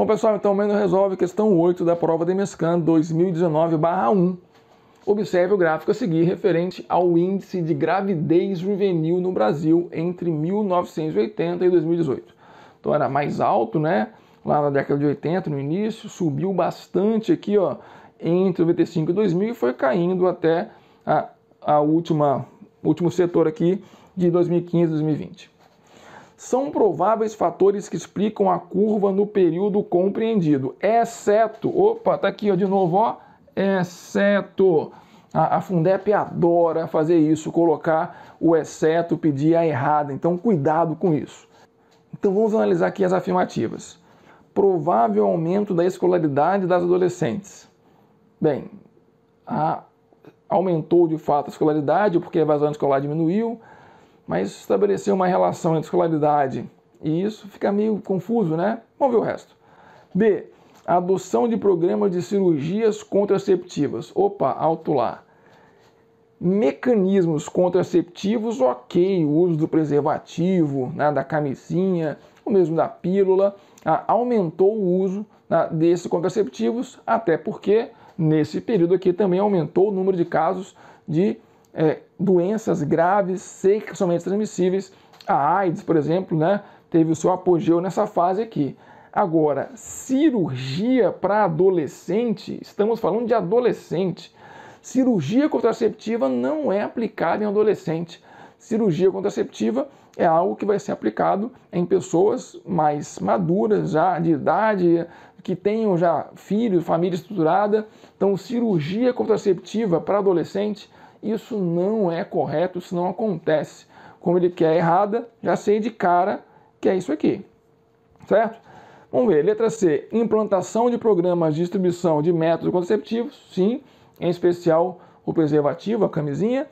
Bom, pessoal, então o Mendo resolve questão 8 da prova de Mescan 2019-1. Observe o gráfico a seguir referente ao índice de gravidez juvenil no Brasil entre 1980 e 2018. Então era mais alto, né? Lá na década de 80, no início, subiu bastante aqui, ó, entre 95 e 2000 e foi caindo até a, a última último setor aqui de 2015 e 2020 são prováveis fatores que explicam a curva no período compreendido, exceto, opa, tá aqui ó, de novo, ó, exceto. A, a Fundep adora fazer isso, colocar o exceto, pedir a errada, então cuidado com isso. Então vamos analisar aqui as afirmativas. Provável aumento da escolaridade das adolescentes. Bem, a, aumentou de fato a escolaridade porque a evasão escolar diminuiu, mas estabelecer uma relação entre escolaridade e isso fica meio confuso, né? Vamos ver o resto. B. adoção de programas de cirurgias contraceptivas. Opa, alto lá. Mecanismos contraceptivos, ok, o uso do preservativo, né, da camisinha, ou mesmo da pílula, aumentou o uso né, desses contraceptivos, até porque nesse período aqui também aumentou o número de casos de é, doenças graves, sexualmente transmissíveis. A AIDS, por exemplo, né, teve o seu apogeu nessa fase aqui. Agora, cirurgia para adolescente, estamos falando de adolescente. Cirurgia contraceptiva não é aplicada em adolescente. Cirurgia contraceptiva é algo que vai ser aplicado em pessoas mais maduras, já de idade, que tenham já filhos, família estruturada. Então, cirurgia contraceptiva para adolescente isso não é correto, isso não acontece. Como ele quer errada, já sei de cara que é isso aqui. Certo? Vamos ver. Letra C. Implantação de programas de distribuição de métodos contraceptivos, sim, em especial o preservativo, a camisinha.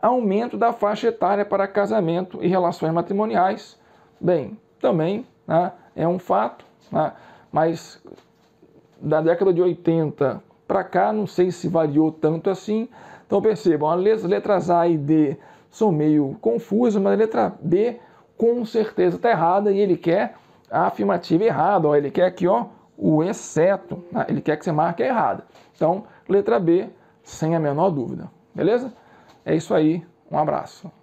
Aumento da faixa etária para casamento e relações matrimoniais. Bem, também né, é um fato, né, mas da década de 80 para cá, não sei se variou tanto assim, então percebam, as letras A e D são meio confusas, mas a letra B com certeza está errada e ele quer a afirmativa errada, ó, ele quer aqui ó, o exceto, né? ele quer que você marque a errada. Então, letra B, sem a menor dúvida, beleza? É isso aí, um abraço.